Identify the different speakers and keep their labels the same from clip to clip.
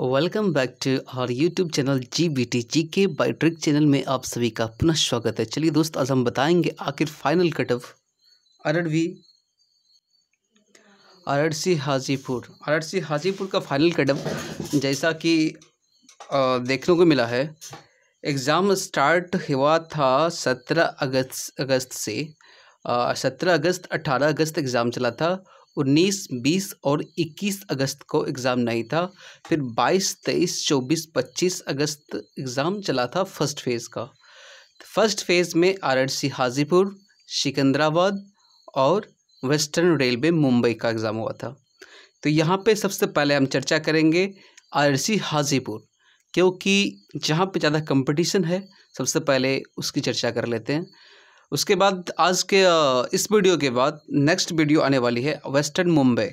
Speaker 1: welcome back to our YouTube channel G B T G K by trick channel में आप सभी का पुनः स्वागत है चलिए दोस्त आज हम बताएंगे आखिर फाइनल कट ऑफ अरड़वी अरड़सी हाजीपुर अरड़सी हाजीपुर का फाइनल कट ऑफ जैसा कि देखने को मिला है एग्ज़ाम स्टार्ट हुआ था सत्रह अगस्त अगस्त से सत्रह अगस्त अट्ठारह अगस्त एग्ज़ाम चला था उन्नीस बीस और इक्कीस अगस्त को एग्ज़ाम नहीं था फिर बाईस तेईस चौबीस पच्चीस अगस्त एग्ज़ाम चला था फर्स्ट फेज़ का फर्स्ट फेज़ में आर हाजीपुर सिकंदराबाद और वेस्टर्न रेलवे मुंबई का एग्ज़ाम हुआ था तो यहाँ पे सबसे पहले हम चर्चा करेंगे आर हाजीपुर क्योंकि जहाँ पे ज़्यादा कंपटीशन है सबसे पहले उसकी चर्चा कर लेते हैं उसके बाद आज के इस वीडियो के बाद नेक्स्ट वीडियो आने वाली है वेस्टर्न मुंबई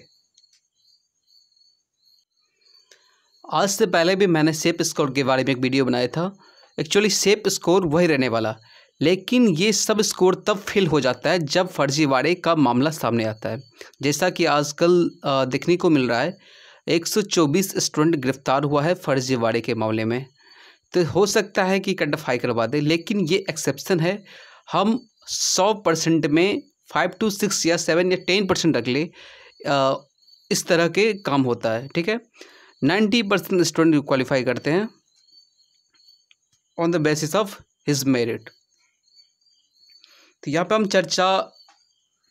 Speaker 1: आज से पहले भी मैंने सेप स्कोर के बारे में एक वीडियो बनाया था एक्चुअली सेप स्कोर वही रहने वाला लेकिन ये सब स्कोर तब फेल हो जाता है जब फर्जीवाड़े का मामला सामने आता है जैसा कि आजकल देखने को मिल रहा है 124 स्टूडेंट गिरफ्तार हुआ है फर्जीवाड़े के मामले में तो हो सकता है कि कंडफाई करवा दे लेकिन ये एक्सेप्शन है हम सौ परसेंट में फाइव टू सिक्स या सेवन या टेन परसेंट रख ले आ, इस तरह के काम होता है ठीक है नाइन्टी परसेंट स्टूडेंट क्वालिफाई करते हैं on the basis of his merit तो यहाँ पे हम चर्चा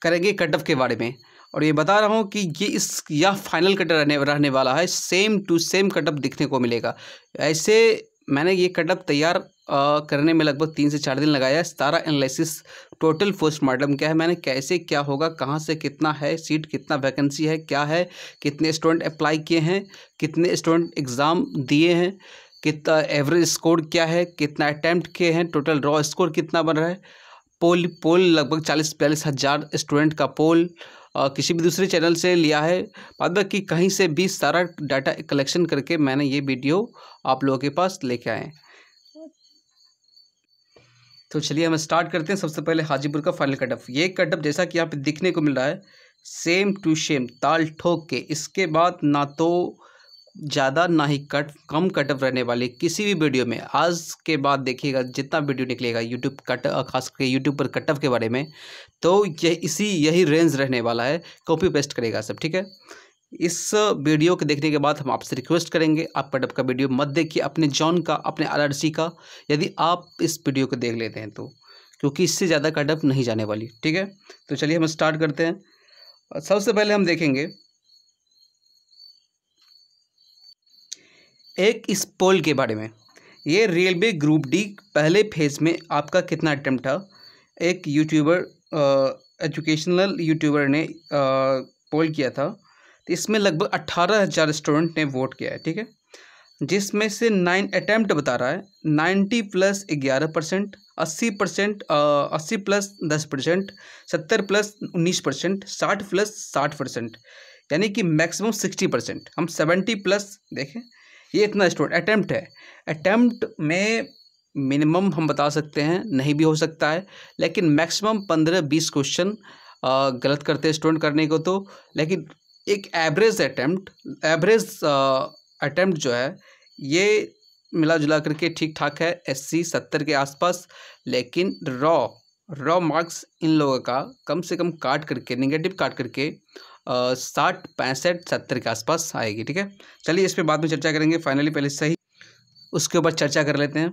Speaker 1: करेंगे कट ऑफ के बारे में और ये बता रहा हूँ कि ये इस यह फाइनल कट रहने रहने वाला है same to same cut off दिखने को मिलेगा ऐसे मैंने ये कट ऑफ तैयार करने में लगभग तीन से चार दिन लगाया है सारा एनालिसिस टोटल पोस्टमार्टम क्या है मैंने कैसे क्या होगा कहाँ से कितना है सीट कितना वैकेंसी है क्या है कितने स्टूडेंट अप्लाई किए हैं कितने स्टूडेंट एग्ज़ाम दिए हैं कितना एवरेज स्कोर क्या है कितना अटैम्प्ट किए हैं टोटल रॉ स्कोर कितना बन रहा है पोल पोल लगभग चालीस बयालीस हज़ार स्टूडेंट का पोल आ, किसी भी दूसरे चैनल से लिया है बाद कि कहीं से भी सारा डाटा कलेक्शन करके मैंने ये वीडियो आप लोगों के पास लेके आए तो चलिए हम स्टार्ट करते हैं सबसे पहले हाजीपुर का फाइनल कटअप ये कटअप जैसा कि यहाँ पे दिखने को मिल रहा है सेम टू सेम ताल ठोक के इसके बाद ना तो ज़्यादा ना ही कट कम कटअप रहने वाली किसी भी वीडियो में आज के बाद देखिएगा जितना वीडियो निकलेगा यूट्यूब कट खास करके यूट्यूब पर कटअप के बारे में तो ये इसी यही रेंज रहने वाला है कॉपी पेस्ट करेगा सब ठीक है इस वीडियो को देखने के बाद हम आपसे रिक्वेस्ट करेंगे आप कटअप का वीडियो मत देखिए अपने जॉन का अपने आरआरसी का यदि आप इस वीडियो को देख लेते हैं तो क्योंकि इससे ज़्यादा कटअप नहीं जाने वाली ठीक है तो चलिए हम स्टार्ट करते हैं सबसे पहले हम देखेंगे एक इस पोल के बारे में ये रेलवे ग्रुप डी पहले फेज में आपका कितना अटैम्प्ट था एक यूट्यूबर एजुकेशनल यूट्यूबर ने आ, पोल किया था तो इसमें लगभग अट्ठारह हज़ार स्टूडेंट ने वोट किया है ठीक है जिसमें से नाइन अटैम्प्ट बता रहा है नाइन्टी प्लस ग्यारह परसेंट अस्सी परसेंट अस्सी प्लस दस परसेंट सत्तर प्लस उन्नीस परसेंट साठ प्लस साठ परसेंट यानी कि मैक्सिमम सिक्सटी परसेंट हम सेवेंटी प्लस देखें ये इतना स्टूडेंट अटैम्प्ट है अटैम्प्ट में मिनिमम हम बता सकते हैं नहीं भी हो सकता है लेकिन मैक्सिमम पंद्रह बीस क्वेश्चन गलत करते हैं स्टूडेंट करने को तो लेकिन एक एवरेज अटैम्प्ट एवरेज अटैम्प्ट जो है ये मिला जुला करके ठीक ठाक है अस्सी सत्तर के आसपास लेकिन रॉ रॉ मार्क्स इन लोगों का कम से कम काट करके निगेटिव काट करके साठ पैंसठ सत्तर के आसपास आएगी ठीक है चलिए इस पर बाद में चर्चा करेंगे फाइनली पहले सही उसके ऊपर चर्चा कर लेते हैं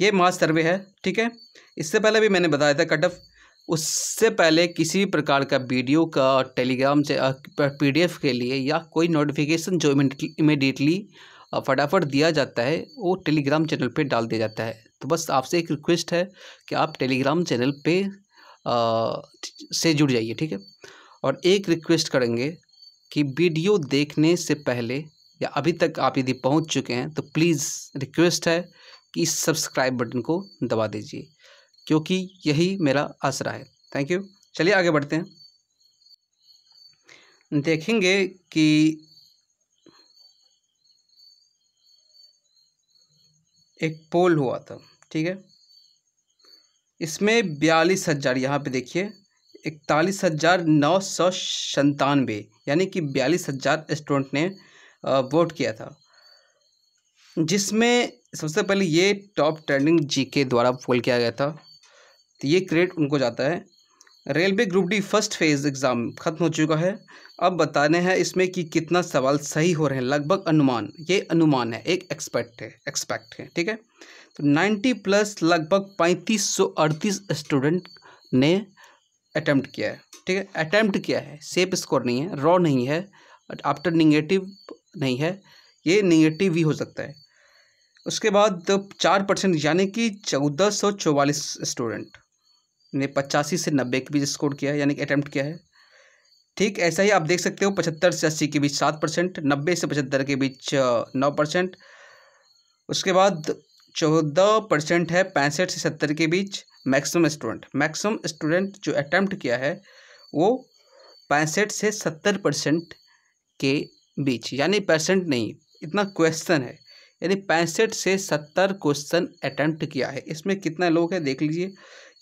Speaker 1: ये मास सर्वे है ठीक है इससे पहले भी मैंने बताया था कट ऑफ उससे पहले किसी भी प्रकार का वीडियो का टेलीग्राम से पीडीएफ के लिए या कोई नोटिफिकेशन जो इमिडिएटली फटाफट दिया जाता है वो टेलीग्राम चैनल पे डाल दिया जाता है तो बस आपसे एक रिक्वेस्ट है कि आप टेलीग्राम चैनल पे आ, से जुड़ जाइए ठीक है और एक रिक्वेस्ट करेंगे कि वीडियो देखने से पहले या अभी तक आप यदि पहुंच चुके हैं तो प्लीज़ रिक्वेस्ट है कि इस सब्सक्राइब बटन को दबा दीजिए क्योंकि यही मेरा आसरा है थैंक यू चलिए आगे बढ़ते हैं देखेंगे कि एक पोल हुआ था ठीक है इसमें बयालीस हज़ार यहाँ पे देखिए इकतालीस हज़ार नौ सौ संतानवे यानी कि बयालीस हज़ार स्टूडेंट ने वोट किया था जिसमें सबसे पहले ये टॉप ट्रेंडिंग जीके द्वारा पोल किया गया था तो ये क्रेडिट उनको जाता है railway group D first phase exam ख़त्म हो चुका है अब बताने हैं इसमें कि कितना सवाल सही हो रहे हैं लगभग अनुमान ये अनुमान है एक एक्सपेक्ट है एक्सपेक्ट है ठीक है तो नाइन्टी प्लस लगभग पैंतीस सौ अड़तीस स्टूडेंट ने अटैम्प्ट किया है ठीक है अटैम्प्ट किया है सेफ स्कोर नहीं है रॉ नहीं है आफ्टर निगेटिव नहीं है ये निगेटिव भी हो सकता है उसके बाद चार परसेंट यानी कि चौदह सौ चौवालीस स्टूडेंट ने पचासी से नब्बे के बीच स्कोर किया यानी कि अटैम्प्ट किया है ठीक ऐसा ही आप देख सकते हो पचहत्तर से अस्सी के बीच सात परसेंट नब्बे से पचहत्तर के बीच नौ परसेंट उसके बाद चौदह परसेंट है पैंसठ से सत्तर के बीच मैक्सिमम स्टूडेंट मैक्सिमम स्टूडेंट जो अटैम्प्ट किया है वो पैंसठ से सत्तर परसेंट के बीच यानी परसेंट नहीं इतना क्वेश्चन है यानी पैंसठ से सत्तर क्वेश्चन अटैम्प्ट किया है इसमें कितना लोग है देख लीजिए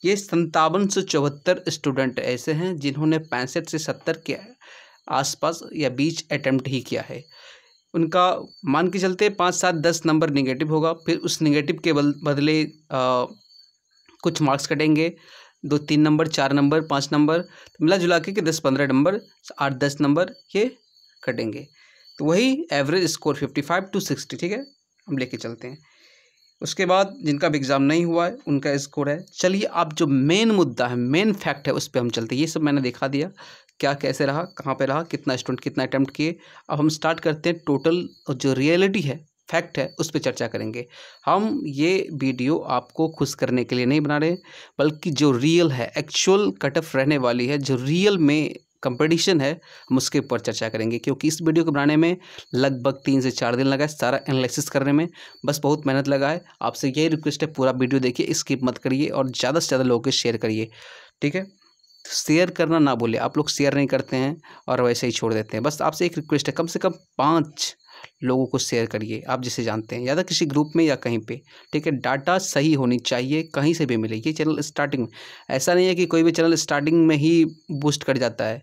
Speaker 1: ये संतावन से चौहत्तर स्टूडेंट ऐसे हैं जिन्होंने पैंसठ से सत्तर के आसपास या बीच अटैम्प्ट ही किया है उनका मान के चलते पाँच सात दस नंबर निगेटिव होगा फिर उस निगेटिव के बदले आ, कुछ मार्क्स कटेंगे दो तीन नंबर चार नंबर पाँच नंबर तो मिला जुला के दस पंद्रह नंबर आठ दस नंबर ये कटेंगे तो वही average score fifty five to sixty ठीक है हम लेके चलते हैं उसके बाद जिनका भी एग्ज़ाम नहीं हुआ है उनका स्कोर है चलिए आप जो मेन मुद्दा है मेन फैक्ट है उस पर हम चलते हैं ये सब मैंने दिखा दिया क्या कैसे रहा कहाँ पे रहा कितना स्टूडेंट कितना अटैम्प्ट किए अब हम स्टार्ट करते हैं टोटल जो रियलिटी है फैक्ट है उस पर चर्चा करेंगे हम ये वीडियो आपको खुश करने के लिए नहीं बना रहे बल्कि जो रियल है एक्चुअल कटअप रहने वाली है जो रियल में कंपटीशन है हम उसके ऊपर चर्चा करेंगे क्योंकि इस वीडियो को बनाने में लगभग तीन से चार दिन लगा है सारा एनालिसिस करने में बस बहुत मेहनत लगा है आपसे यही रिक्वेस्ट है पूरा वीडियो देखिए स्किप मत करिए और ज़्यादा से ज़्यादा लोगों के शेयर करिए ठीक है शेयर तो करना ना बोले आप लोग शेयर नहीं करते हैं और वैसे ही छोड़ देते हैं बस आपसे एक रिक्वेस्ट है कम से कम पाँच लोगों को शेयर करिए आप जिसे जानते हैं या तो किसी ग्रुप में या कहीं पे ठीक है डाटा सही होनी चाहिए कहीं से भी मिले ये चैनल स्टार्टिंग में ऐसा नहीं है कि कोई भी चैनल स्टार्टिंग में ही बूस्ट कर जाता है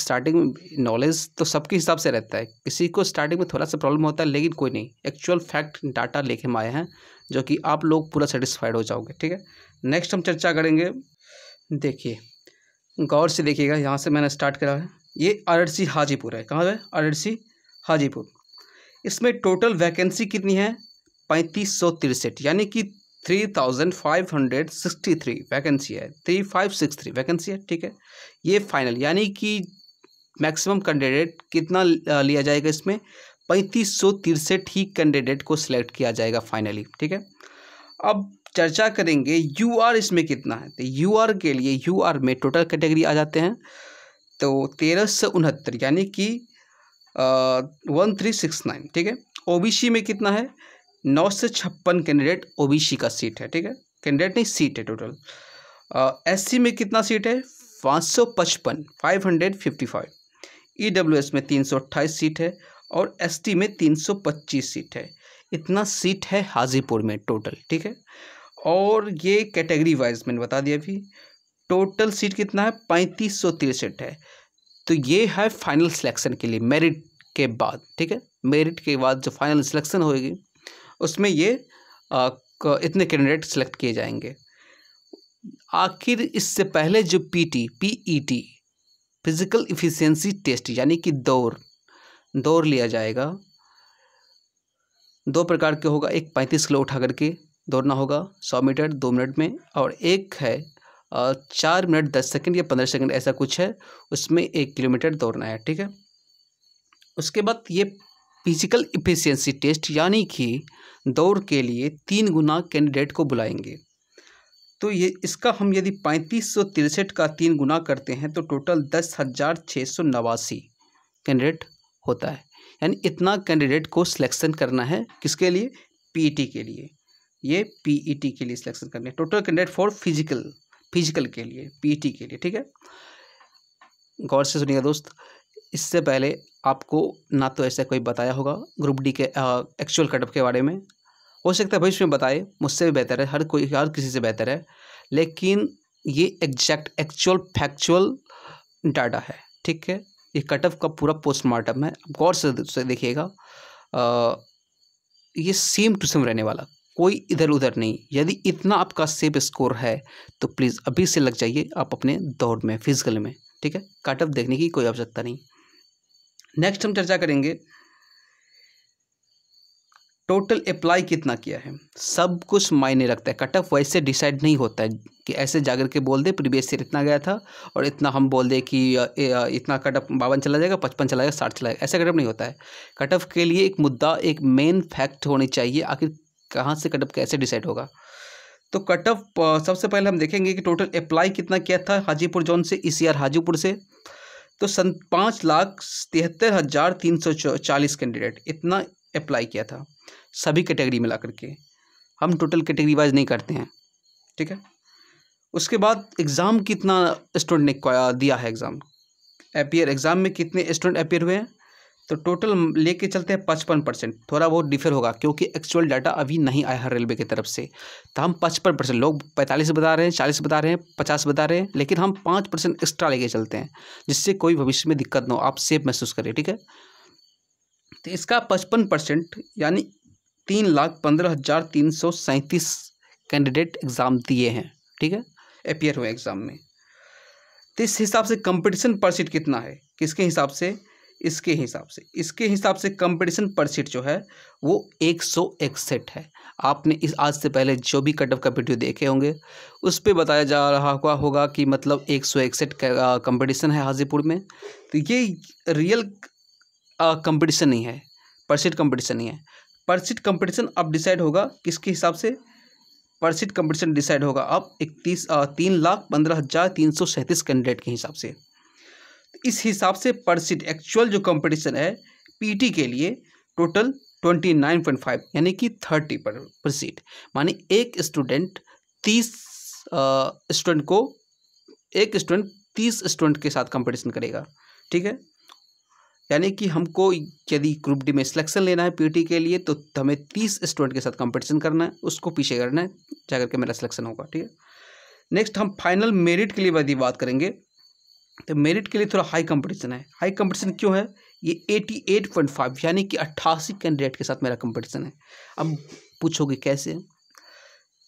Speaker 1: स्टार्टिंग में नॉलेज तो सबके हिसाब से रहता है किसी को स्टार्टिंग में थोड़ा सा प्रॉब्लम होता है लेकिन कोई नहीं एक्चुअल फैक्ट डाटा लेके हम आए हैं जो कि आप लोग पूरा सेटिस्फाइड हो जाओगे ठीक है नेक्स्ट हम चर्चा करेंगे देखिए गौर से देखिएगा यहाँ से मैंने स्टार्ट करा है ये आर हाजीपुर है कहाँ है आर हाजीपुर इसमें टोटल वैकेंसी कितनी है पैंतीस सौ तिरसठ यानी कि three thousand five hundred sixty three vacancy है three five six three vacancy है ठीक है ये फाइनल यानी कि मैक्सिमम कैंडिडेट कितना लिया जाएगा इसमें पैंतीस सौ तिरसठ ही कैंडिडेट को सिलेक्ट किया जाएगा फाइनली ठीक है अब चर्चा करेंगे यू आर इसमें कितना है तो यू आर के लिए यू आर में टोटल कैटेगरी आ जाते हैं तो तेरह सौ उनहत्तर यानी कि वन थ्री सिक्स नाइन ठीक है ओबीसी में कितना है नौ से छप्पन कैंडिडेट ओबीसी का सीट है ठीक है कैंडिडेट नहीं सीट है टोटल एससी में कितना सीट है पाँच सौ पचपन five hundred fifty five E W S में तीन सौ अट्ठाईस सीट है और एस टी में तीन सौ पच्चीस सीट है इतना सीट है हाजीपुर में टोटल ठीक है और ये कैटेगरी वाइज मैंने बता दिया अभी टोटल सीट कितना है पैंतीस सौ तिरसठ है तो ये है फाइनल सिलेक्शन के लिए मेरिट के बाद ठीक है मेरिट के बाद जो फाइनल सिलेक्शन होगी उसमें ये आ, इतने कैंडिडेट सेलेक्ट किए जाएंगे आखिर इससे पहले जो PT PET physical efficiency test यानी कि दौड़ दौड़ लिया जाएगा दो प्रकार के होगा एक पैंतीस किलो उठा करके दौड़ना होगा सौ मीटर दो मिनट में और एक है चार मिनट दस सेकंड या पंद्रह सेकंड ऐसा कुछ है उसमें एक किलोमीटर दौड़ना है ठीक है उसके बाद ये फिजिकल इफिशियंसी टेस्ट यानी कि दौड़ के लिए तीन गुना कैंडिडेट को बुलाएंगे तो ये इसका हम यदि पैंतीस सौ तिरसठ का तीन गुना करते हैं तो टोटल दस हज़ार छः सौ नवासी कैंडिडेट होता है यानी इतना कैंडिडेट को सिलेक्शन करना है किसके लिए पीईटी e के लिए ये पीईटी e के लिए सिलेक्शन करना है total candidate for physical physical के लिए पीटी के लिए ठीक है गौर से सुनिएगा दोस्त इससे पहले आपको ना तो ऐसा कोई बताया होगा ग्रुप डी के एक्चुअल कटअप के बारे में हो सकता है भविष्य में बताए मुझसे भी बेहतर है हर कोई हर किसी से बेहतर है लेकिन ये एग्जैक्ट एक्चुअल फैक्चुअल डाटा है ठीक है ये कटअप का पूरा पोस्टमार्टम है गौर से देखिएगा ये सेम टू सेम रहने वाला कोई इधर उधर नहीं यदि इतना आपका सेफ स्कोर है तो प्लीज़ अभी से लग जाइए आप अपने दौड़ में फिजिकल में ठीक है कटअप देखने की कोई आवश्यकता नहीं नेक्स्ट हम चर्चा करेंगे टोटल अप्लाई कितना किया है सब कुछ मायने रखता है कटअप वैसे डिसाइड नहीं होता है कि ऐसे जाकर के बोल दे प्रीवियस ईयर इतना गया था और इतना हम बोल दे कि इतना कटअप बावन चला जाएगा पचपन चला जाएगा साठ चला जाएगा ऐसा कटअप नहीं होता है कटअप के लिए एक मुद्दा एक मेन फैक्ट होनी चाहिए आखिर कहाँ से कटअप कैसे डिसाइड होगा तो कटअप सबसे पहले हम देखेंगे कि टोटल अप्लाई कितना किया था हाजीपुर जोन से ई हाजीपुर से तो सन पाँच लाख तिहत्तर हज़ार तीन सौ चालीस कैंडिडेट इतना अप्लाई किया था सभी कैटेगरी में ला करके हम टोटल कैटेगरी वाइज नहीं करते हैं ठीक है उसके बाद एग्ज़ाम कितना स्टूडेंट ने दिया है एग्ज़ाम अपियर एग्ज़ाम में कितने स्टूडेंट अपियर हुए हैं तो टोटल लेके चलते हैं पचपन परसेंट थोड़ा बहुत डिफर होगा क्योंकि एक्चुअल डाटा अभी नहीं आया है रेलवे की तरफ से तो हम पचपन परसेंट लोग पैंतालीस बता रहे हैं चालीस बता रहे हैं पचास बता रहे हैं लेकिन हम पाँच परसेंट एक्स्ट्रा लेके चलते हैं जिससे कोई भविष्य में दिक्कत ना हो आप सेफ महसूस करें ठीक है तो इसका पचपन परसेंट यानी तीन लाख पंद्रह हज़ार तीन सौ सैंतीस कैंडिडेट एग्ज़ाम दिए हैं ठीक है अपियर हुए एग्ज़ाम में तो इस हिसाब से कंपटीशन पर सीट कितना है किसके हिसाब से इसके हिसाब से इसके हिसाब से कंपटीशन सीट जो है वो एक सौ इकसठ है आपने इस आज से पहले जो भी कट ऑफ का वीडियो देखे होंगे उस पर बताया जा रहा हुआ होगा कि मतलब एक सौ इकसठ कंपटीशन है हाजीपुर में तो ये रियल कंपटीशन नहीं है पर सीट कंपटीशन नहीं है पर सीट कंपटीशन अब डिसाइड होगा किसके हिसाब से पर सीट कंपटीशन डिसाइड होगा अब इकतीस तीन लाख पंद्रह हज़ार तीन सौ सैंतीस कैंडिडेट के हिसाब से इस हिसाब से पर सीट एक्चुअल जो कंपटीशन है पीटी के लिए total twenty nine point five यानी कि थर्टी पर पर सीट माने एक स्टूडेंट तीस स्टूडेंट को एक स्टूडेंट तीस स्टूडेंट के साथ कंपटीशन करेगा ठीक है यानी कि हमको यदि ग्रुप डी में सिलेक्शन लेना है पीटी के लिए तो हमें तीस स्टूडेंट के साथ कंपटीशन करना है उसको पीछे करना है जाकर के मेरा सिलेक्शन होगा ठीक है नेक्स्ट हम फाइनल मेरिट के लिए यदि बात करेंगे तो मेरिट के लिए थोड़ा हाई कंपटीशन है हाई कंपटीशन क्यों है ये 88.5 यानी कि अट्ठासी कैंडिडेट के साथ मेरा कंपटीशन है अब पूछोगे कैसे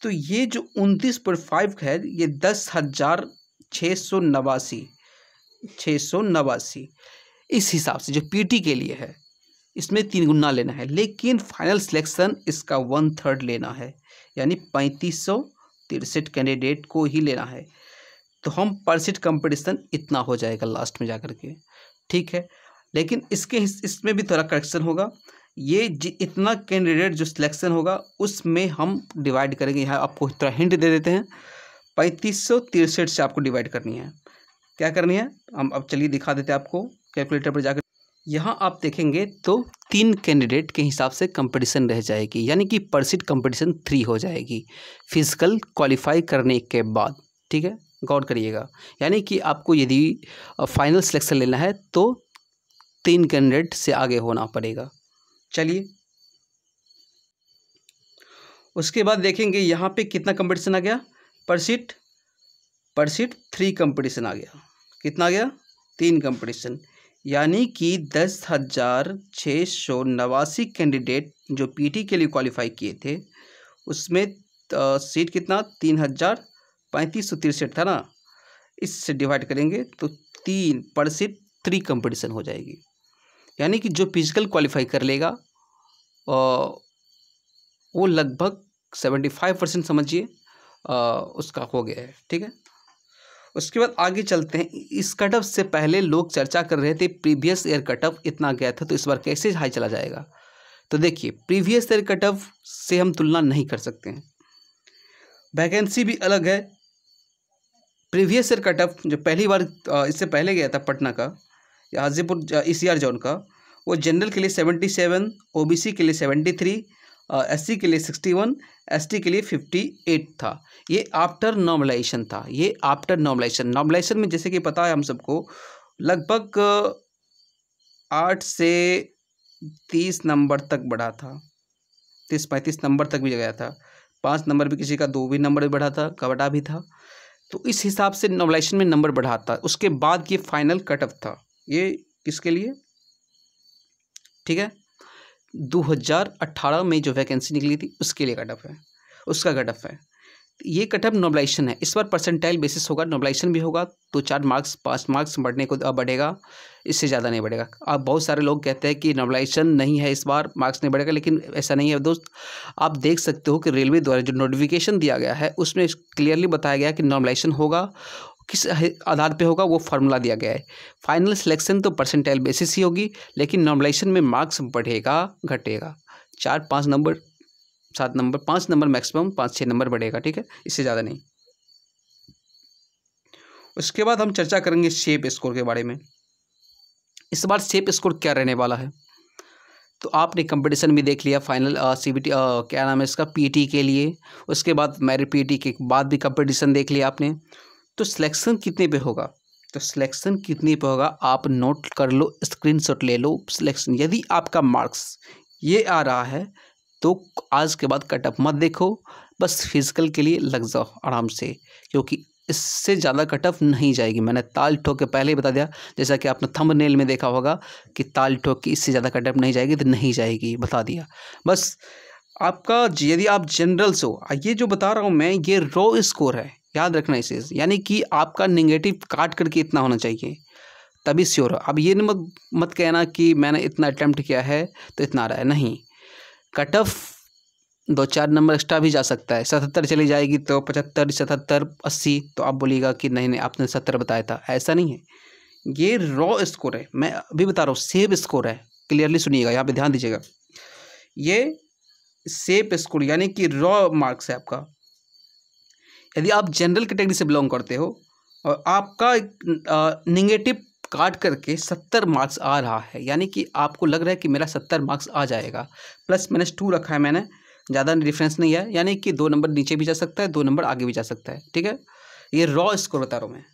Speaker 1: तो ये जो उनतीस पॉइंट फाइव है ये दस हज़ार छः सौ नवासी छः सौ नवासी इस हिसाब से जो पीटी के लिए है इसमें तीन गुना लेना है लेकिन फाइनल सिलेक्शन इसका वन थर्ड लेना है यानी पैंतीस सौ तिरसठ कैंडिडेट को ही लेना है तो हम पर सीट कंपटीशन इतना हो जाएगा लास्ट में जा के ठीक है लेकिन इसके इसमें भी थोड़ा करेक्शन होगा ये इतना कैंडिडेट जो सिलेक्शन होगा उसमें हम डिवाइड करेंगे यहाँ आपको थोड़ा हिंट दे देते हैं पैंतीस सौ तिरसठ से आपको डिवाइड करनी है क्या करनी है हम अब चलिए दिखा देते हैं आपको कैलकुलेटर पर जाकर यहाँ आप देखेंगे तो तीन कैंडिडेट के हिसाब से कंपटीशन रह जाएगी यानी कि परसिट कंपटीशन थ्री हो जाएगी फिजिकल क्वालिफाई करने के बाद ठीक है गौर करिएगा यानी कि आपको यदि फाइनल सिलेक्शन लेना है तो तीन कैंडिडेट से आगे होना पड़ेगा चलिए उसके बाद देखेंगे यहाँ पे कितना कंपटीशन आ गया पर सीट पर सीट थ्री कंपटीशन आ गया कितना आ गया तीन कंपटीशन यानी कि दस हज़ार छः सौ नवासी कैंडिडेट जो पीटी के लिए क्वालिफाई किए थे उसमें सीट कितना तीन हज़ार पैंतीस सौ तिरसठ था ना इससे डिवाइड करेंगे तो तीन पर से थ्री कंपटीशन हो जाएगी यानी कि जो फिजिकल क्वालिफाई कर लेगा वो लगभग सेवेंटी फाइव परसेंट समझिए उसका हो गया है ठीक है उसके बाद आगे चलते हैं इस कटअप से पहले लोग चर्चा कर रहे थे प्रीवियस ईयर कटअप इतना गया था तो इस बार कैसे हाई चला जाएगा तो देखिए प्रीवियस ईयर कटअप से हम तुलना नहीं कर सकते हैं वैकेंसी भी अलग है प्रीवियस ईयर कटअप जो पहली बार इससे पहले गया था पटना का या Hajipur E C R zone का वो जनरल के लिए seventy seven O B C के लिए सेवेंटी थ्री एस सी के लिए सिक्सटी वन एस टी के लिए फिफ्टी एट था ये आफ्टर नॉर्मलाइजेशन था ये आफ्टर नॉर्मलाइजेशन नॉर्मलाइजेशन में जैसे कि पता है हम सबको लगभग आठ से तीस नंबर तक बढ़ा था तीस पैंतीस नंबर तक भी गया था पाँच नंबर भी किसी का दो भी नंबर भी बढ़ा था कबडा भी था तो इस हिसाब से नॉबलाइजेशन में नंबर बढ़ाता उसके बाद ये फाइनल कट ऑफ था ये किसके लिए ठीक है 2018 में जो वैकेंसी निकली थी उसके लिए कट ऑफ है उसका कट ऑफ है ये कटअप नोबलाइजेशन है इस पर परसेंटाइल बेसिस होगा नोबलाइजेशन भी होगा तो चार मार्क्स पाँच मार्क्स बढ़ने को बढ़ेगा इससे ज़्यादा नहीं बढ़ेगा अब बहुत सारे लोग कहते हैं कि नोबलाइजेशन नहीं है इस बार मार्क्स नहीं बढ़ेगा लेकिन ऐसा नहीं है दोस्त आप देख सकते हो कि रेलवे द्वारा जो नोटिफिकेशन दिया गया है उसमें क्लियरली बताया गया कि नोबलाइजेशन होगा किस आधार पे होगा वो फार्मूला दिया गया है फाइनल सिलेक्शन तो परसेंटाइल बेसिस ही होगी लेकिन नॉर्मलाइजेशन में मार्क्स बढ़ेगा घटेगा चार पाँच नंबर सात नंबर पाँच नंबर मैक्सिमम पाँच छः नंबर बढ़ेगा ठीक है इससे ज़्यादा नहीं उसके बाद हम चर्चा करेंगे शेप स्कोर के बारे में इस बार शेप स्कोर क्या रहने वाला है तो आपने कंपटीशन भी देख लिया फाइनल सी बी टी क्या नाम है इसका पीटी के लिए उसके बाद मेरिट पीटी के बाद भी कंपटीशन देख लिया आपने तो सिलेक्शन कितने पे होगा तो सिलेक्शन कितने पे होगा आप नोट कर लो स्क्रीनशॉट ले लो सिलेक्शन यदि आपका मार्क्स ये आ रहा है तो आज के बाद कटअप मत देखो बस फिजिकल के लिए लग जाओ आराम से क्योंकि इससे ज़्यादा कटअप नहीं जाएगी मैंने ताल ठोक के पहले ही बता दिया जैसा कि आपने थंब नेल में देखा होगा कि ताल ठोक की इससे ज़्यादा कटअप नहीं जाएगी तो नहीं जाएगी बता दिया बस आपका यदि आप जनरल से हो ये जो बता रहा हूँ मैं ये रो स्कोर है याद रखना इस चीज़ यानी कि आपका निगेटिव काट करके इतना होना चाहिए तभी श्योर अब ये मत मत कहना कि मैंने इतना अटैम्प्ट किया है तो इतना आ रहा है नहीं कट ऑफ दो चार नंबर एक्स्ट्रा भी जा सकता है सतहत्तर चली जाएगी तो पचहत्तर सतहत्तर अस्सी तो आप बोलिएगा कि नहीं नहीं आपने सत्तर बताया था ऐसा नहीं है ये रॉ स्कोर है मैं अभी बता रहा हूँ सेफ स्कोर है क्लियरली सुनिएगा यहाँ पे ध्यान दीजिएगा ये सेप स्कोर यानी कि रॉ मार्क्स है आपका यदि आप जनरल कैटेगरी से बिलोंग करते हो और आपका निगेटिव काट करके सत्तर मार्क्स आ रहा है यानी कि आपको लग रहा है कि मेरा सत्तर मार्क्स आ जाएगा प्लस माइनस टू रखा है मैंने ज़्यादा डिफरेंस नहीं है यानी कि दो नंबर नीचे भी जा सकता है दो नंबर आगे भी जा सकता है ठीक है ये रॉ स्कोर बता रहा हूँ मैं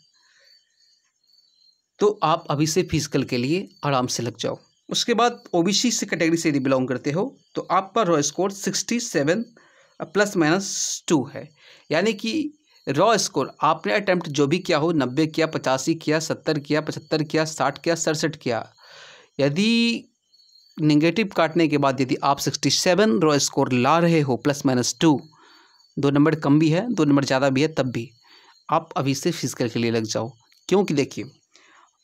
Speaker 1: तो आप अभी से फिजिकल के लिए आराम से लग जाओ उसके बाद ओ से कैटेगरी से यदि बिलोंग करते हो तो आपका raw score sixty seven plus minus two है यानी कि रॉ स्कोर आपने अटैम्प्ट जो भी किया हो नब्बे किया पचासी किया सत्तर किया पचहत्तर किया साठ किया सड़सठ किया यदि नेगेटिव काटने के बाद यदि आप सिक्सटी सेवन रॉ स्कोर ला रहे हो प्लस माइनस टू दो नंबर कम भी है दो नंबर ज़्यादा भी है तब भी आप अभी से फिजिकल के लिए लग जाओ क्योंकि देखिए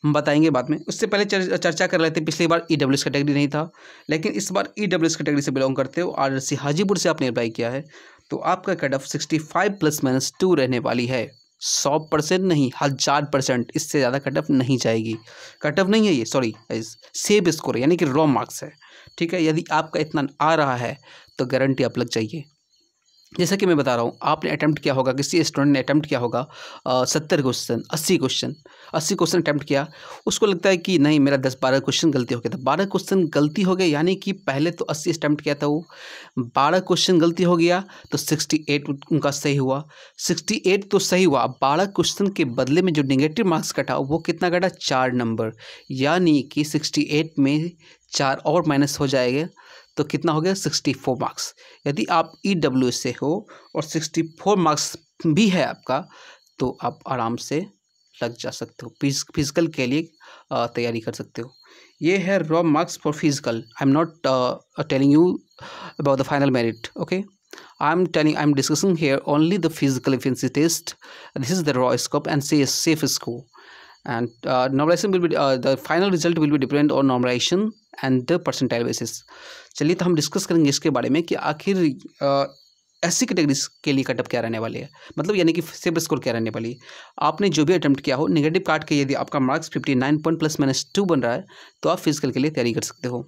Speaker 1: हम बताएंगे बाद में उससे पहले चर, चर्चा कर लेते हैं पिछली बार ई डब्ल्यू एस कैटेगरी नहीं था लेकिन इस बार ई डब्ल्यू एस कैटेगरी से बिलोंग करते हो आर हाजीपुर से आपने अप्लाई किया है तो आपका cut off sixty five plus minus two रहने वाली है सौ परसेंट नहीं हज़ार परसेंट इससे ज़्यादा कट ऑफ नहीं जाएगी कट ऑफ नहीं है ये सॉरी सेब स्कोर यानी कि रॉ मार्क्स है ठीक है यदि आपका इतना आ रहा है तो गारंटी आप लग जाइए जैसा कि मैं बता रहा हूँ आपने अटैम्प्ट किया होगा किसी स्टूडेंट ने अटैम्प्ट किया होगा सत्तर क्वेश्चन अस्सी क्वेश्चन अस्सी क्वेश्चन अटैम्प्ट किया उसको लगता है कि नहीं मेरा दस बारह क्वेश्चन गलती हो गया था बारह क्वेश्चन गलती हो गया यानी कि पहले तो अस्सी अटैम्प्ट किया था वो बारह क्वेश्चन गलती हो गया तो सिक्सटी एट उनका सही हुआ सिक्सटी एट तो सही हुआ बारह क्वेश्चन के बदले में जो निगेटिव मार्क्स कटा वो कितना कटा चार नंबर यानी कि सिक्सटी एट में चार और माइनस हो जाएगा तो कितना हो गया सिक्सटी फोर मार्क्स यदि आप ई e डब्ल्यू से हो और सिक्सटी फोर मार्क्स भी है आपका तो आप आराम से लग जा सकते हो फिज फिजिकल के लिए तैयारी कर सकते हो ये है raw marks for physical I am not telling you about the final merit okay I am telling I am discussing here only the physical efficiency test this is the raw scope and से safe scope and normalisation will be the final result will result depend on normalisation and the percentile basis चलिए तो हम discuss करेंगे इसके बारे में कि आखिर ऐसी कैटेगरीज के लिए कटअप क्या रहने वाली है मतलब यानी कि सेब स्कोर क्या रहने वाली है आपने जो भी अटैम्प्ट किया हो नेगेटिव काट के यदि आपका marks fifty nine point plus minus two बन रहा है तो आप फिजिकल के लिए तैयारी कर सकते हो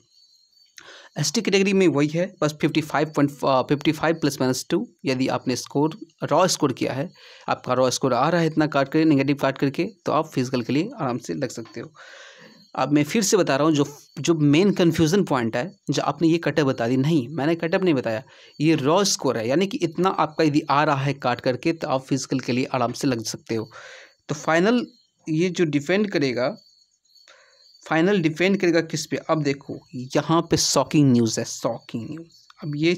Speaker 1: एस टी कैटेगरी में वही है बस fifty five point fifty five plus minus two यदि आपने स्कोर रॉ स्कोर किया है आपका रॉ स्कोर आ रहा है इतना काट कर नेगेटिव काट करके तो आप फिजिकल के लिए आराम से लग सकते हो अब मैं फिर से बता रहा हूँ जो जो मेन कन्फ्यूज़न पॉइंट है जो आपने ये कटअप बता दी नहीं मैंने कटअप नहीं बताया ये रॉ स्कोर है यानी कि इतना आपका यदि आ रहा है काट करके तो आप फिजिकल के लिए आराम से लग सकते हो तो फाइनल ये जो डिपेंड करेगा फाइनल डिपेंड करेगा किस पे अब देखो यहाँ पे शॉकिंग न्यूज़ है शॉकिंग न्यूज़ अब ये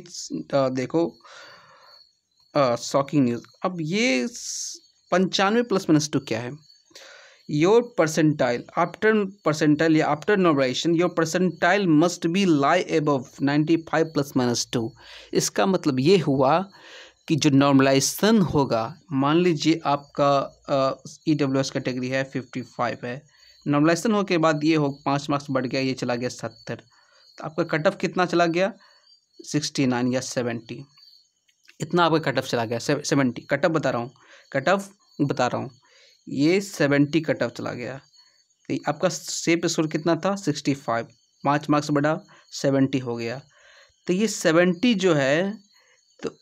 Speaker 1: देखो शॉकिंग न्यूज़ अब ये पंचानवे प्लस माइनस टू क्या है योर परसेंटाइल आफ्टर परसेंटाइल या after after your percentile must be lie above ninety five plus minus two इसका मतलब ये हुआ कि जो नॉर्मलाइजेशन होगा मान लीजिए आपका ई डब्ल्यू एस कैटेगरी है फिफ्टी फाइव है नॉर्मलाइजेशन हो के बाद ये हो पाँच मार्क्स बढ़ गया ये चला गया सत्तर तो आपका कट ऑफ कितना चला गया सिक्सटी नाइन या सेवेंटी इतना आपका कट ऑफ चला गया सेवेंटी कट ऑफ बता रहा हूँ कट ऑफ बता रहा हूँ ये सेवेंटी कट ऑफ चला गया तो आपका सेप स्कोर कितना था सिक्सटी फाइव पाँच मार्क्स बढ़ा सेवेंटी हो गया तो ये सेवेंटी जो है तो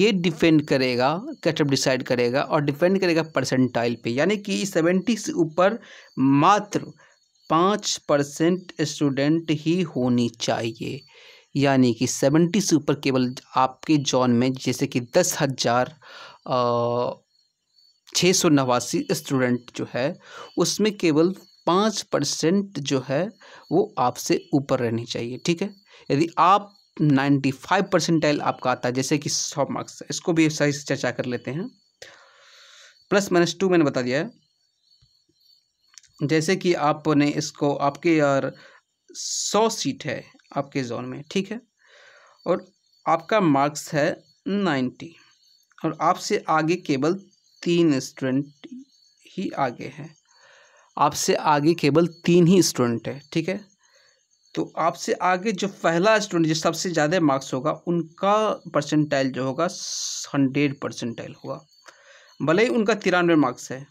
Speaker 1: ये डिपेंड करेगा कटअप डिसाइड करेगा और डिपेंड करेगा परसेंटाइल पे यानी कि सेवेंटी से ऊपर मात्र पाँच परसेंट स्टूडेंट ही होनी चाहिए यानी कि सेवेंटी से ऊपर केवल आपके जॉन में जैसे कि दस हज़ार छः सौ नवासी स्टूडेंट जो है उसमें केवल पाँच परसेंट जो है वो आपसे ऊपर रहनी चाहिए ठीक है यदि आप नाइन्टी फाइव परसेंटाइल आपका आता है जैसे कि सौ मार्क्स इसको भी सही से चर्चा कर लेते हैं प्लस माइनस टू मैंने बता दिया है जैसे कि आपने इसको आपके यार सौ सीट है आपके जोन में ठीक है और आपका मार्क्स है नाइन्टी और आपसे आगे केवल तीन स्टूडेंट ही आगे हैं आपसे आगे केवल तीन ही स्टूडेंट है ठीक है तो आपसे आगे जो पहला स्टूडेंट जो सबसे ज़्यादा मार्क्स होगा उनका परसेंटाइल जो होगा हंड्रेड परसेंटाइल होगा भले ही उनका तिरानवे मार्क्स है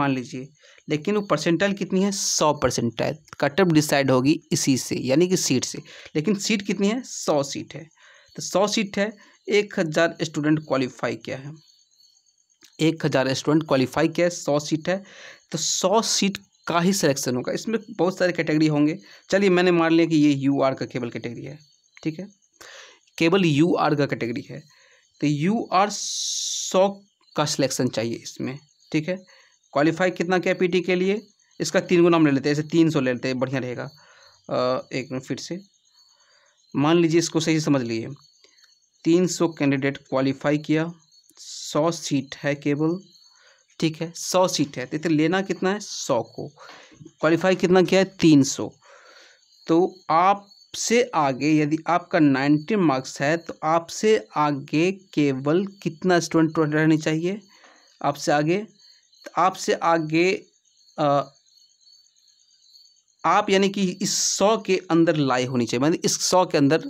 Speaker 1: मान लीजिए लेकिन वो परसेंटाइल कितनी है सौ परसेंटाइल कटअप डिसाइड होगी इसी से यानी कि सीट से लेकिन सीट कितनी है सौ सीट है तो सौ सीट है एक हज़ार स्टूडेंट क्वालिफाई किया है एक हज़ार स्टूडेंट क्वालिफाई किया है सौ सीट है तो सौ सीट का ही सिलेक्शन होगा इसमें बहुत सारे कैटेगरी होंगे चलिए मैंने मान लिया कि ये यू आर का केबल कैटेगरी है ठीक है केबल यू आर का कैटेगरी है तो यू आर सौ का सिलेक्शन चाहिए इसमें ठीक है क्वालिफाई कितना किया पी के लिए इसका तीन गुना हम ले लेते हैं ऐसे तीन सौ ले लेते हैं बढ़िया रहेगा एक मिनट फिर से मान लीजिए इसको सही समझ लीजिए तीन सौ कैंडिडेट क्वालिफाई किया सौ सीट है केवल ठीक है सौ सीट है तो लेना कितना है सौ को क्वालिफाई कितना किया है तीन सौ तो आपसे आगे यदि आपका नाइन्टी मार्क्स है तो आपसे आगे केवल कितना स्टूडेंट रहनी चाहिए आपसे आगे तो आपसे आगे आ, आप यानी कि इस सौ के अंदर लाई होनी चाहिए मतलब इस सौ के अंदर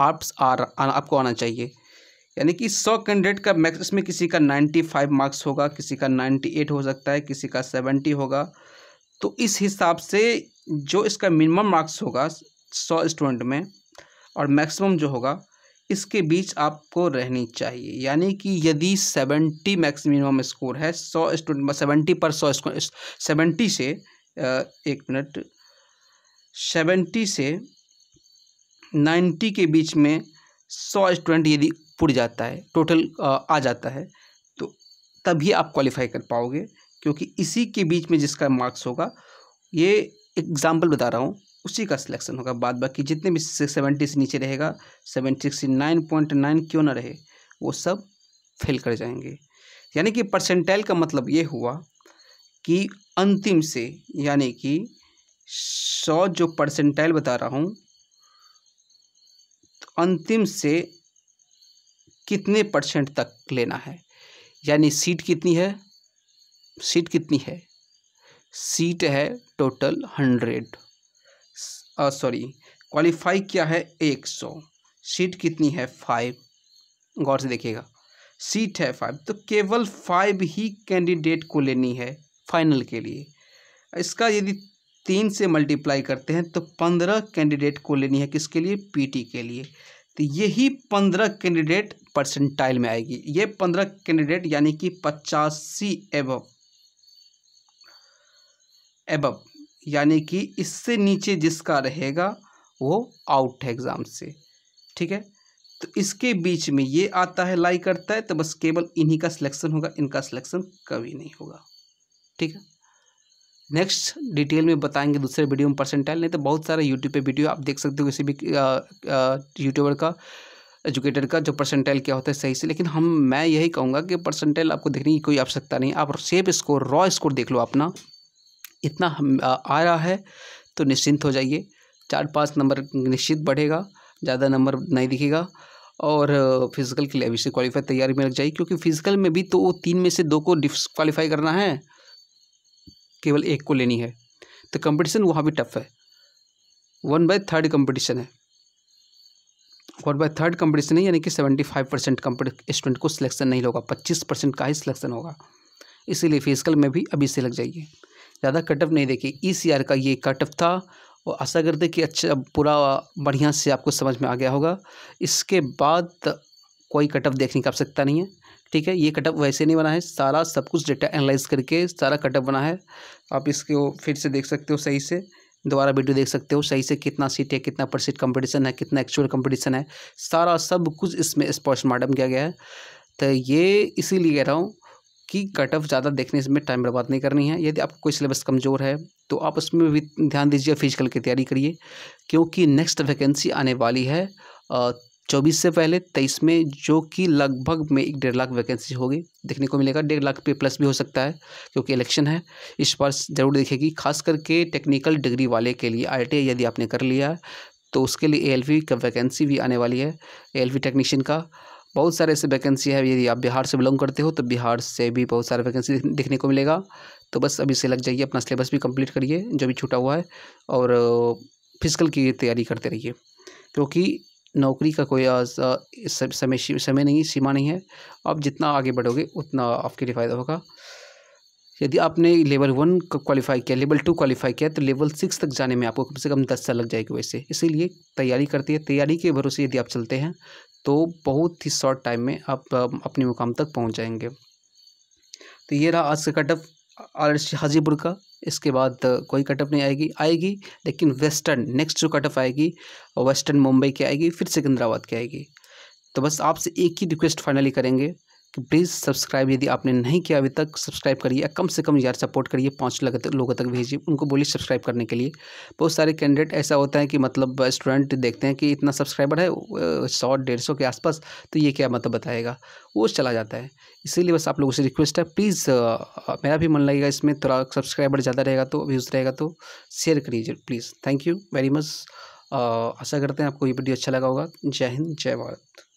Speaker 1: आप आ, आपको आना चाहिए यानी कि सौ कैंडिडेट का मैक्स इसमें किसी का नाइन्टी फाइव मार्क्स होगा किसी का नाइन्टी एट हो सकता है किसी का सेवेंटी होगा तो इस हिसाब से जो इसका मिनिमम मार्क्स होगा सौ स्टूडेंट में और मैक्सिमम जो होगा इसके बीच आपको रहनी चाहिए यानी कि यदि सेवेंटी मैक्स मिनिमम स्कोर है सौ स्टूडेंट सेवेंटी पर सौ सेवेंटी से एक मिनट सेवेंटी से नाइन्टी के बीच में सौ स्टूडेंट यदि पुट जाता है टोटल आ जाता है तो तभी आप क्वालिफाई कर पाओगे क्योंकि इसी के बीच में जिसका मार्क्स होगा ये एग्जाम्पल बता रहा हूँ उसी का सिलेक्शन होगा बाद बाकी जितने भी सेवेंटी से नीचे रहेगा सेवेंटी से नाइन पॉइंट नाइन क्यों ना रहे वो सब फेल कर जाएंगे यानी कि परसेंटाइल का मतलब ये हुआ कि अंतिम से यानी कि सौ जो परसेंटाइल बता रहा हूँ तो अंतिम से कितने परसेंट तक लेना है यानी सीट कितनी है सीट कितनी है सीट है टोटल हंड्रेड सॉरी क्वालिफाई क्या है एक सौ सीट कितनी है फाइव गौर से देखिएगा सीट है फाइव तो केवल फाइव ही कैंडिडेट को लेनी है फाइनल के लिए इसका यदि तीन से मल्टीप्लाई करते हैं तो पंद्रह कैंडिडेट को लेनी है किसके लिए पीटी के लिए तो यही पंद्रह कैंडिडेट परसेंटाइल में आएगी ये पंद्रह कैंडिडेट यानी कि पचासी एबव एबव यानी कि इससे नीचे जिसका रहेगा वो आउट है एग्ज़ाम से ठीक है तो इसके बीच में ये आता है लाई करता है तो बस केवल इन्हीं का सिलेक्शन होगा इनका सिलेक्शन कभी नहीं होगा ठीक है नेक्स्ट डिटेल में बताएंगे दूसरे वीडियो में परसेंटाइल नहीं तो बहुत सारे यूट्यूब पे वीडियो आप देख सकते हो किसी भी यूट्यूबर का एजुकेटर का जो परसेंटाइल क्या होता है सही से लेकिन हम मैं यही कहूँगा कि परसेंटाइल आपको देखने की कोई आवश्यकता नहीं आप सेफ स्कोर रॉ स्कोर देख लो अपना इतना आ रहा है तो निश्चिंत हो जाइए चार पाँच नंबर निश्चित बढ़ेगा ज़्यादा नंबर नहीं दिखेगा और फिजिकल के लिए अभी से क्वालिफाई तैयारी में लग जाइए क्योंकि फिजिकल में भी तो तीन में से दो को डिस्कालीफाई करना है केवल एक को लेनी है तो कंपटीशन वहाँ भी टफ है वन बाय थर्ड कंपटीशन है वन बाय थर्ड कंपटीशन है यानी कि सेवेंटी फाइव परसेंट स्टूडेंट को सिलेक्शन नहीं होगा पच्चीस परसेंट का ही सिलेक्शन होगा इसीलिए फिजिकल में भी अभी से लग जाइए ज़्यादा कटअप नहीं देखिए ई e सी का ये कटअप था और आशा करते कि अच्छा पूरा बढ़िया से आपको समझ में आ गया होगा इसके बाद कोई कटअप देखने की आवश्यकता नहीं है ठीक है ये कटअप वैसे नहीं बना है सारा सब कुछ डेटा एनालाइज करके सारा कटअप बना है आप इसको फिर से देख सकते हो सही से दोबारा वीडियो देख सकते हो सही से कितना सीट है कितना परसेंट कंपटीशन है कितना एक्चुअल कंपटीशन है सारा सब कुछ इसमें स्पॉट मार्टम किया गया है तो ये इसीलिए कह रहा हूँ कि कट ऑफ ज़्यादा देखने में टाइम बर्बाद नहीं करनी है यदि आपको कोई सिलेबस कमज़ोर है तो आप उसमें भी ध्यान दीजिए फिजिकल की तैयारी करिए क्योंकि नेक्स्ट वैकेंसी आने वाली है चौबीस से पहले तेईस में जो कि लगभग में एक डेढ़ लाख वैकेंसी होगी देखने को मिलेगा डेढ़ लाख पे प्लस भी हो सकता है क्योंकि इलेक्शन है इस बार ज़रूर देखेगी खास करके टेक्निकल डिग्री वाले के लिए आई यदि आपने कर लिया तो उसके लिए ए का वैकेंसी भी आने वाली है ए टेक्नीशियन का बहुत सारे ऐसे वैकेंसी है यदि आप बिहार से बिलोंग करते हो तो बिहार से भी बहुत सारे वैकेंसी देखने को मिलेगा तो बस अभी से लग जाइए अपना सिलेबस भी कंप्लीट करिए जो भी छूटा हुआ है और फिजिकल की तैयारी करते रहिए क्योंकि नौकरी का कोई समय समय नहीं सीमा नहीं है आप जितना आगे बढ़ोगे उतना आपके लिए फ़ायदा होगा यदि आपने लेवल वन क्वालिफाई किया लेवल टू क्वालिफाई किया तो लेवल सिक्स तक जाने में आपको कम से कम दस साल लग जाएगी वैसे इसीलिए तैयारी करती है तैयारी के भरोसे यदि आप चलते हैं तो बहुत ही शॉर्ट टाइम में आप अपने मुकाम तक पहुँच जाएंगे तो ये रहा आज का कटअप आर हाजीपुर का इसके बाद कोई कटअप नहीं आएगी आएगी लेकिन वेस्टर्न नेक्स्ट जो कटअप आएगी वेस्टर्न मुंबई की आएगी फिर सिकंदराबाद की आएगी तो बस आपसे एक ही रिक्वेस्ट फाइनली करेंगे कि प्लीज़ सब्सक्राइब यदि आपने नहीं किया अभी तक सब्सक्राइब करिए कम से कम यार सपोर्ट करिए पाँच लाख तक लोगों तक भेजिए उनको बोलिए सब्सक्राइब करने के लिए बहुत सारे कैंडिडेट ऐसा होता है कि मतलब स्टूडेंट देखते हैं कि इतना सब्सक्राइबर है सौ डेढ़ सौ के आसपास तो ये क्या मतलब बताएगा वो चला जाता है इसीलिए बस आप लोगों से रिक्वेस्ट है प्लीज़ मेरा भी मन लगेगा इसमें थोड़ा सब्सक्राइबर ज़्यादा रहेगा तो व्यूज़ रहेगा तो शेयर करिए please thank you very much आशा करते हैं आपको ये वीडियो अच्छा लगा होगा जय हिंद जय भारत